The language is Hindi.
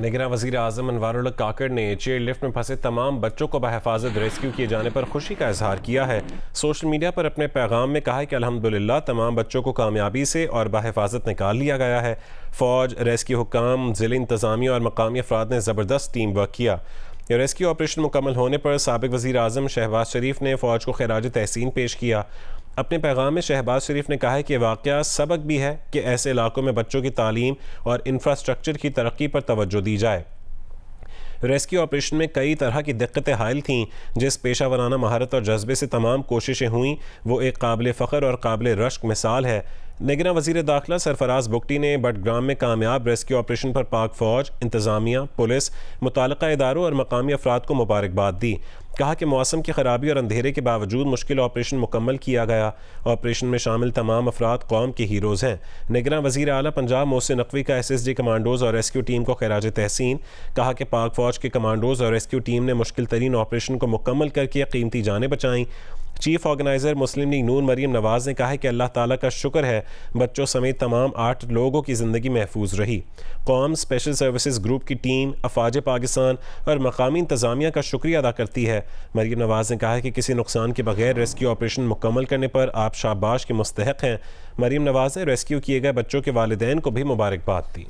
निगरान वजी अजम अनवारुल काकड़ ने चेयर लिफ्ट में फंसे तमाम बच्चों को बहफाजत रेस्क्यू किए जाने पर खुशी का इजहार किया है सोशल मीडिया पर अपने पैगाम में कहा है कि अलहमदिल्ला तमाम बच्चों को कामयाबी से और बहफाजत निकाल लिया गया है फ़ौज रेस्क्यू हुकाम ज़िले इंतजामिया और मकामी अफराद ने ज़बरदस्त टीम वर्क किया यह रेस्क्यू ऑपरेशन मुकम्मल होने पर सबक वजी अजम शहबाज शरीफ ने फ़ौज को खराज तहसीन पेश किया अपने पैगाम में शहबाज शरीफ ने कहा है कि वाक़ सबक भी है कि ऐसे इलाकों में बच्चों की तालीम और इंफ्रास्ट्रक्चर की तरक्की पर तोज्जो दी जाए रेस्क्यू ऑपरेशन में कई तरह की दिक्कतें हायल थीं जिस पेशा वराना महारत और जज्बे से तमाम कोशिशें हुईं वो एक काबिल फ़खर और काबिल रश्क मिसाल है निगरा वजीर दाखिला सरफराज बुकटी ने बटग्राम में कामयाब रेस्क्यू ऑपरेशन पर पाक फ़ौज इंतज़ामिया पुलिस मुतल इदारों और मकामी अफराद को मुबारकबाद दी कहा कि मौसम की खराबी और अंधेरे के बावजूद मुश्किल ऑपरेशन मुकम्मल किया गया ऑपरेशन में शामिल तमाम अफराद कौम के हीरोज़ हैं निगरान वजीर अली पंजाब मोहसिन नकवी का एस एस डी कमांडोज़ और रेस्क्यू टीम को खराज तहसीन कहा कि पाक फ़ौज के कमांडोज़ और रेस्क्यू टीम ने मुश्किल तरीन ऑपरेशन को मुकम्मल करके कीमती जानें बचाईं चीफ ऑर्गेनाइज़र मुस्लिम लीग नून मरीम नवाज़ ने कहा है कि अल्लाह ताला का शुक्र है बच्चों समेत तमाम आठ लोगों की ज़िंदगी महफूज रही कौम स्पेशल सर्विसेज ग्रुप की टीम अफाज पाकिस्तान और मकामी इंतज़ामिया का शुक्रिया अदा करती है मरीम नवाज़ ने कहा है कि किसी नुकसान के बगैर रेस्क्यू ऑपरेशन मुकम्मल करने पर आप शाबाश के मुस्तक हैं मरीम नवाज़ ने रेस्क्यू किए गए बच्चों के वालदेन को भी मुबारकबाद दी